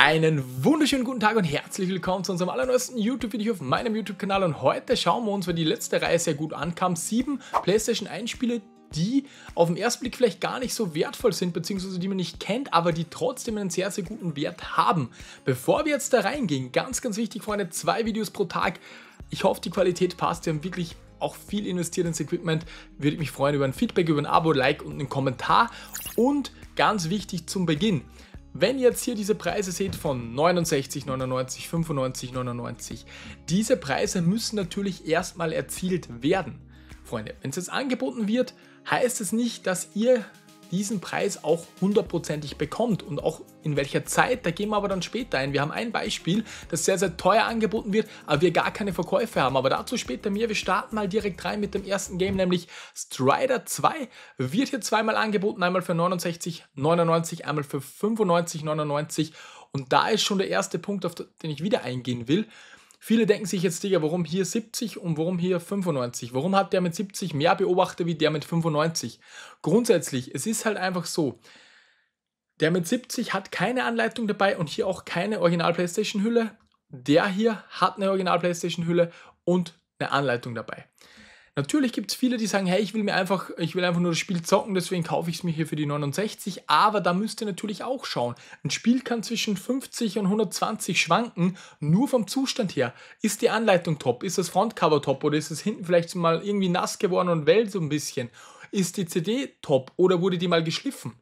Einen wunderschönen guten Tag und herzlich willkommen zu unserem allerneuesten YouTube-Video auf meinem YouTube-Kanal und heute schauen wir uns, weil die letzte Reihe sehr gut ankam, sieben PlayStation einspiele die auf den ersten Blick vielleicht gar nicht so wertvoll sind, beziehungsweise die man nicht kennt, aber die trotzdem einen sehr, sehr guten Wert haben. Bevor wir jetzt da reingehen, ganz, ganz wichtig, Freunde, zwei Videos pro Tag. Ich hoffe, die Qualität passt. Wir haben wirklich auch viel investiert ins Equipment. Würde ich mich freuen über ein Feedback, über ein Abo, Like und einen Kommentar. Und ganz wichtig zum Beginn, wenn ihr jetzt hier diese Preise seht von 69, 99, 95, 99, diese Preise müssen natürlich erstmal erzielt werden. Freunde, wenn es jetzt angeboten wird, heißt es nicht, dass ihr diesen Preis auch hundertprozentig bekommt und auch in welcher Zeit, da gehen wir aber dann später ein. Wir haben ein Beispiel, das sehr, sehr teuer angeboten wird, aber wir gar keine Verkäufe haben. Aber dazu später mehr. Wir starten mal direkt rein mit dem ersten Game, nämlich Strider 2. Wird hier zweimal angeboten, einmal für 69,99, einmal für 95,99. Und da ist schon der erste Punkt, auf den ich wieder eingehen will. Viele denken sich jetzt, Digga, warum hier 70 und warum hier 95? Warum hat der mit 70 mehr Beobachter wie der mit 95? Grundsätzlich, es ist halt einfach so. Der mit 70 hat keine Anleitung dabei und hier auch keine Original-Playstation-Hülle. Der hier hat eine Original-Playstation-Hülle und eine Anleitung dabei. Natürlich gibt es viele, die sagen, hey, ich will mir einfach, ich will einfach nur das Spiel zocken, deswegen kaufe ich es mir hier für die 69. Aber da müsst ihr natürlich auch schauen. Ein Spiel kann zwischen 50 und 120 schwanken, nur vom Zustand her. Ist die Anleitung top? Ist das Frontcover top? Oder ist es hinten vielleicht mal irgendwie nass geworden und wellt so ein bisschen? Ist die CD top? Oder wurde die mal geschliffen?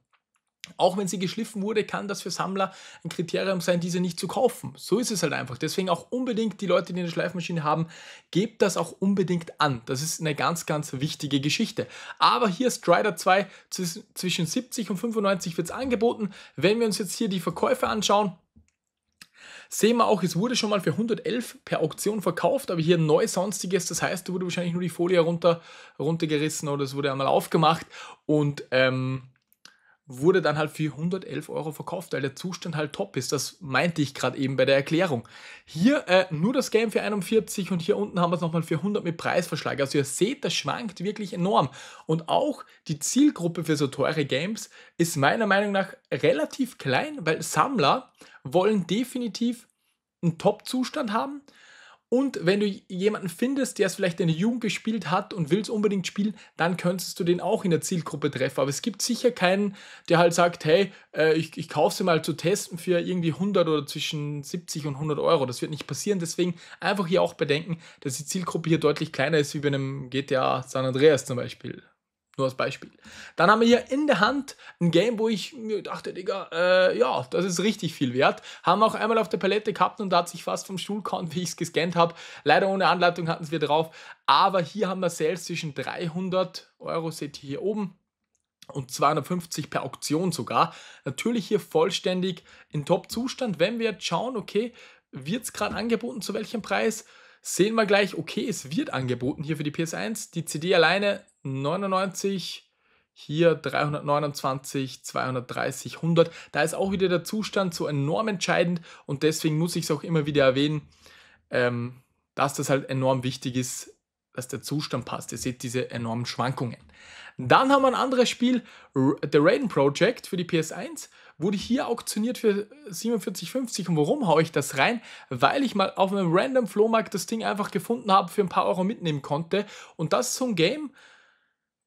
Auch wenn sie geschliffen wurde, kann das für Sammler ein Kriterium sein, diese nicht zu kaufen. So ist es halt einfach. Deswegen auch unbedingt die Leute, die eine Schleifmaschine haben, gebt das auch unbedingt an. Das ist eine ganz, ganz wichtige Geschichte. Aber hier Strider 2 zwischen 70 und 95 wird es angeboten. Wenn wir uns jetzt hier die Verkäufe anschauen, Sehen wir auch, es wurde schon mal für 111 per Auktion verkauft, aber hier neu sonstiges, das heißt, da wurde wahrscheinlich nur die Folie runter, runtergerissen oder es wurde einmal aufgemacht und ähm, wurde dann halt für 111 Euro verkauft, weil der Zustand halt top ist. Das meinte ich gerade eben bei der Erklärung. Hier äh, nur das Game für 41 und hier unten haben wir es nochmal für 100 mit Preisverschlag. Also ihr seht, das schwankt wirklich enorm. Und auch die Zielgruppe für so teure Games ist meiner Meinung nach relativ klein, weil Sammler wollen definitiv einen Top-Zustand haben und wenn du jemanden findest, der es vielleicht in der Jugend gespielt hat und will es unbedingt spielen, dann könntest du den auch in der Zielgruppe treffen. Aber es gibt sicher keinen, der halt sagt, hey, äh, ich, ich kaufe sie mal zu testen für irgendwie 100 oder zwischen 70 und 100 Euro. Das wird nicht passieren. Deswegen einfach hier auch bedenken, dass die Zielgruppe hier deutlich kleiner ist wie bei einem GTA San Andreas zum Beispiel. Nur als Beispiel. Dann haben wir hier in der Hand ein Game, wo ich mir dachte, Digga, äh, ja, das ist richtig viel wert. Haben wir auch einmal auf der Palette gehabt und da hat sich fast vom Stuhl gehauen, wie ich es gescannt habe. Leider ohne Anleitung hatten es wir drauf. Aber hier haben wir Sales zwischen 300 Euro, seht ihr hier oben, und 250 per Auktion sogar. Natürlich hier vollständig in Top-Zustand. Wenn wir jetzt schauen, okay, wird es gerade angeboten, zu welchem Preis? Sehen wir gleich, okay, es wird angeboten hier für die PS1. Die CD alleine 99, hier 329, 230, 100. Da ist auch wieder der Zustand so enorm entscheidend und deswegen muss ich es auch immer wieder erwähnen, ähm, dass das halt enorm wichtig ist, dass der Zustand passt. Ihr seht diese enormen Schwankungen. Dann haben wir ein anderes Spiel, The Raiden Project für die PS1 wurde hier auktioniert für 47,50 und warum haue ich das rein? Weil ich mal auf einem random Flohmarkt das Ding einfach gefunden habe, für ein paar Euro mitnehmen konnte und das ist so ein Game,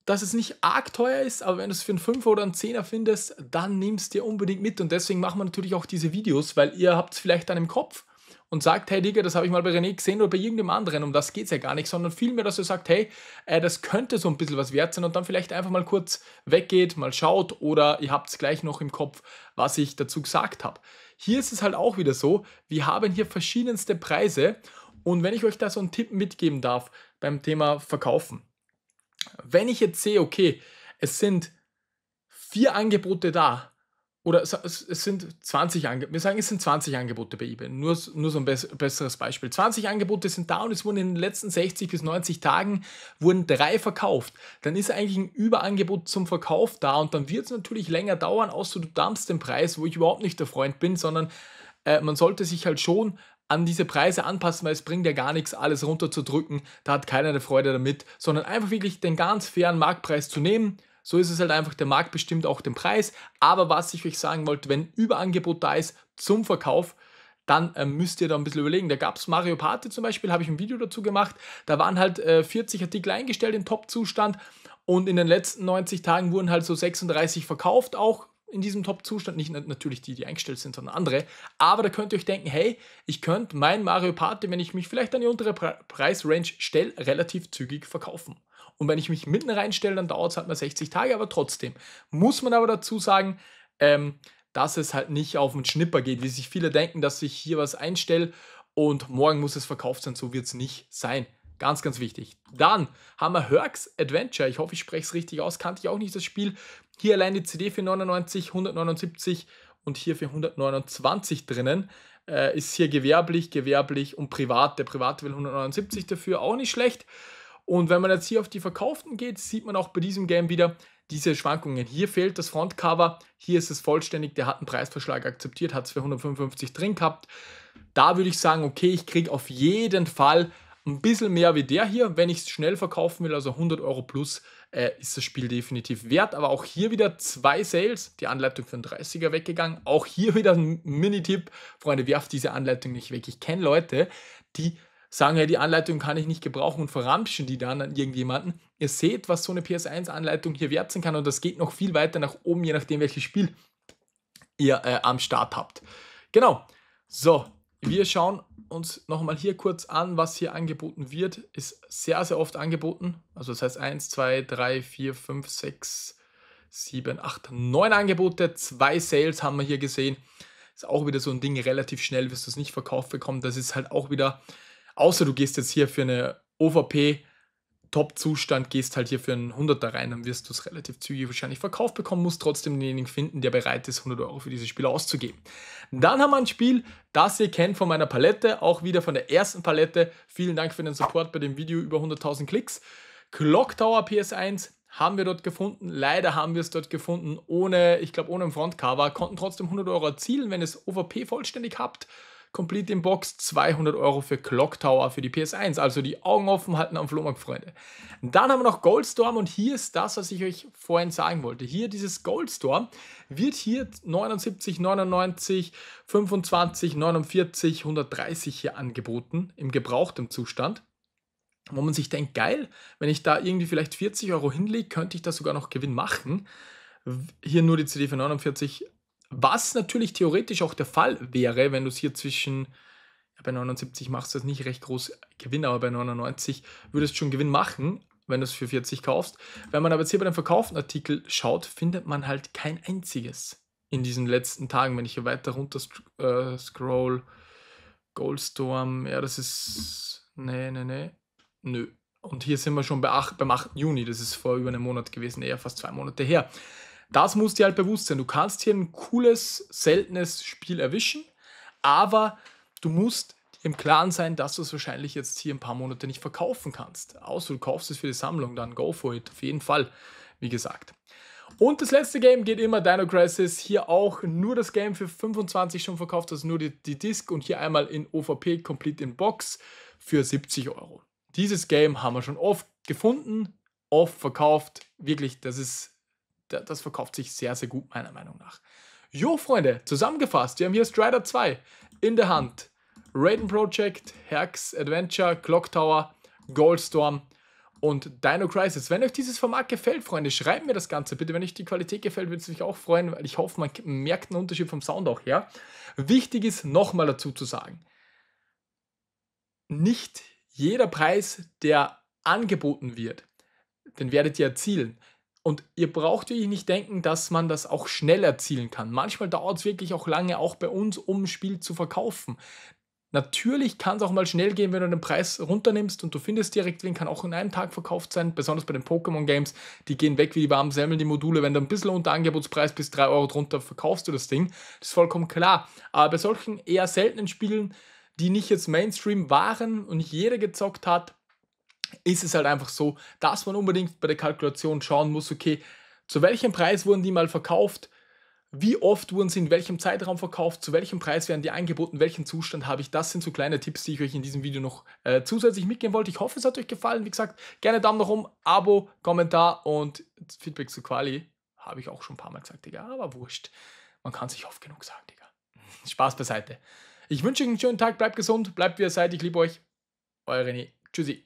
dass es nicht arg teuer ist, aber wenn du es für einen 5 oder einen 10er findest, dann nimmst du dir unbedingt mit und deswegen machen wir natürlich auch diese Videos, weil ihr habt es vielleicht dann im Kopf, und sagt, hey Digga, das habe ich mal bei René gesehen oder bei irgendeinem anderen, um das geht es ja gar nicht, sondern vielmehr, dass er sagt, hey, äh, das könnte so ein bisschen was wert sein und dann vielleicht einfach mal kurz weggeht, mal schaut oder ihr habt es gleich noch im Kopf, was ich dazu gesagt habe. Hier ist es halt auch wieder so, wir haben hier verschiedenste Preise und wenn ich euch da so einen Tipp mitgeben darf beim Thema Verkaufen. Wenn ich jetzt sehe, okay, es sind vier Angebote da, oder es, es sind 20 Angebote, wir sagen, es sind 20 Angebote bei eBay, nur, nur so ein besseres Beispiel. 20 Angebote sind da und es wurden in den letzten 60 bis 90 Tagen wurden drei verkauft. Dann ist eigentlich ein Überangebot zum Verkauf da und dann wird es natürlich länger dauern, außer du dumpst den Preis, wo ich überhaupt nicht der Freund bin, sondern äh, man sollte sich halt schon an diese Preise anpassen, weil es bringt ja gar nichts, alles runterzudrücken. Da hat keiner eine Freude damit, sondern einfach wirklich den ganz fairen Marktpreis zu nehmen, so ist es halt einfach, der Markt bestimmt auch den Preis. Aber was ich euch sagen wollte, wenn Überangebot da ist zum Verkauf, dann äh, müsst ihr da ein bisschen überlegen. Da gab es Mario Party zum Beispiel, habe ich ein Video dazu gemacht. Da waren halt äh, 40 Artikel eingestellt im Top-Zustand und in den letzten 90 Tagen wurden halt so 36 verkauft, auch in diesem Top-Zustand, nicht natürlich die, die eingestellt sind, sondern andere. Aber da könnt ihr euch denken, hey, ich könnte mein Mario Party, wenn ich mich vielleicht an die untere Pre Preisrange stelle, relativ zügig verkaufen. Und wenn ich mich mitten reinstelle, dann dauert es halt mal 60 Tage, aber trotzdem. Muss man aber dazu sagen, ähm, dass es halt nicht auf den Schnipper geht, wie sich viele denken, dass ich hier was einstelle und morgen muss es verkauft sein, so wird es nicht sein. Ganz, ganz wichtig. Dann haben wir Herks Adventure. Ich hoffe, ich spreche es richtig aus. Kannte ich auch nicht das Spiel. Hier allein die CD für 99, 179 und hier für 129 drinnen. Äh, ist hier gewerblich, gewerblich und privat. Der private will 179 dafür, auch nicht schlecht. Und wenn man jetzt hier auf die Verkauften geht, sieht man auch bei diesem Game wieder diese Schwankungen. Hier fehlt das Frontcover, hier ist es vollständig. Der hat einen Preisverschlag akzeptiert, hat es für 155 drin gehabt. Da würde ich sagen, okay, ich kriege auf jeden Fall ein bisschen mehr wie der hier. Wenn ich es schnell verkaufen will, also 100 Euro plus, äh, ist das Spiel definitiv wert. Aber auch hier wieder zwei Sales, die Anleitung für den 30er weggegangen. Auch hier wieder ein Mini-Tipp, Freunde, werft diese Anleitung nicht weg. Ich kenne Leute, die sagen, ja, die Anleitung kann ich nicht gebrauchen und verramschen die dann an irgendjemanden. Ihr seht, was so eine PS1-Anleitung hier wert sein kann und das geht noch viel weiter nach oben, je nachdem, welches Spiel ihr äh, am Start habt. Genau. So, wir schauen uns nochmal hier kurz an, was hier angeboten wird. Ist sehr, sehr oft angeboten. Also das heißt 1, 2, 3, 4, 5, 6, 7, 8, 9 Angebote. Zwei Sales haben wir hier gesehen. Ist auch wieder so ein Ding, relativ schnell wirst du es nicht verkauft bekommen. Das ist halt auch wieder, außer du gehst jetzt hier für eine OVP Top-Zustand gehst halt hier für einen 100er rein, dann wirst du es relativ zügig wahrscheinlich verkauft bekommen, musst trotzdem denjenigen finden, der bereit ist, 100 Euro für dieses Spiel auszugeben. Dann haben wir ein Spiel, das ihr kennt von meiner Palette, auch wieder von der ersten Palette. Vielen Dank für den Support bei dem Video, über 100.000 Klicks. Clock Tower PS1 haben wir dort gefunden. Leider haben wir es dort gefunden, ohne, ich glaube, ohne ein Frontcover. Konnten trotzdem 100 Euro erzielen, wenn ihr es OVP vollständig habt. Complete in Box, 200 Euro für Clock Tower für die PS1. Also die Augen offen halten am Flohmarkt, Freunde. Dann haben wir noch Goldstorm und hier ist das, was ich euch vorhin sagen wollte. Hier dieses Goldstorm wird hier 79, 99, 25, 49, 130 hier angeboten im gebrauchten Zustand wo man sich denkt, geil, wenn ich da irgendwie vielleicht 40 Euro hinlege, könnte ich da sogar noch Gewinn machen. Hier nur die CD für 49 was natürlich theoretisch auch der Fall wäre, wenn du es hier zwischen, bei 79 machst du jetzt nicht recht groß Gewinn, aber bei 99 würdest du schon Gewinn machen, wenn du es für 40 kaufst. Wenn man aber jetzt hier bei dem verkauften Artikel schaut, findet man halt kein einziges in diesen letzten Tagen. Wenn ich hier weiter runter äh, scroll, Goldstorm, ja, das ist. Nee, nee, nee. Nö. Und hier sind wir schon bei 8, beim 8. Juni, das ist vor über einem Monat gewesen, eher fast zwei Monate her. Das muss dir halt bewusst sein. Du kannst hier ein cooles, seltenes Spiel erwischen, aber du musst im Klaren sein, dass du es wahrscheinlich jetzt hier ein paar Monate nicht verkaufen kannst. Außer du kaufst es für die Sammlung, dann go for it. Auf jeden Fall, wie gesagt. Und das letzte Game geht immer Dino Crisis. Hier auch nur das Game für 25 schon verkauft, also nur die, die Disc und hier einmal in OVP Complete in Box für 70 Euro. Dieses Game haben wir schon oft gefunden, oft verkauft. Wirklich, das ist das verkauft sich sehr, sehr gut, meiner Meinung nach. Jo, Freunde, zusammengefasst, wir haben hier Strider 2 in der Hand. Raiden Project, Herx Adventure, Clock Tower, Goldstorm und Dino Crisis. Wenn euch dieses Format gefällt, Freunde, schreibt mir das Ganze bitte. Wenn euch die Qualität gefällt, würde es mich auch freuen, weil ich hoffe, man merkt einen Unterschied vom Sound auch her. Wichtig ist, nochmal dazu zu sagen, nicht jeder Preis, der angeboten wird, den werdet ihr erzielen. Und ihr braucht wirklich nicht denken, dass man das auch schnell erzielen kann. Manchmal dauert es wirklich auch lange, auch bei uns, um ein Spiel zu verkaufen. Natürlich kann es auch mal schnell gehen, wenn du den Preis runternimmst und du findest direkt wen, kann auch in einem Tag verkauft sein, besonders bei den Pokémon-Games, die gehen weg wie die warmen Semmeln, die Module, wenn du ein bisschen unter Angebotspreis bis 3 Euro drunter verkaufst du das Ding, das ist vollkommen klar. Aber bei solchen eher seltenen Spielen, die nicht jetzt Mainstream waren und nicht jeder gezockt hat, ist es halt einfach so, dass man unbedingt bei der Kalkulation schauen muss, okay, zu welchem Preis wurden die mal verkauft, wie oft wurden sie in welchem Zeitraum verkauft, zu welchem Preis werden die angeboten, welchen Zustand habe ich. Das sind so kleine Tipps, die ich euch in diesem Video noch äh, zusätzlich mitgeben wollte. Ich hoffe, es hat euch gefallen. Wie gesagt, gerne Daumen nach oben, Abo, Kommentar und Feedback zu Quali. Habe ich auch schon ein paar Mal gesagt, Digga, aber wurscht. Man kann sich oft genug sagen, Digga. Spaß beiseite. Ich wünsche euch einen schönen Tag, bleibt gesund, bleibt wie ihr seid. Ich liebe euch. Euer René. Tschüssi.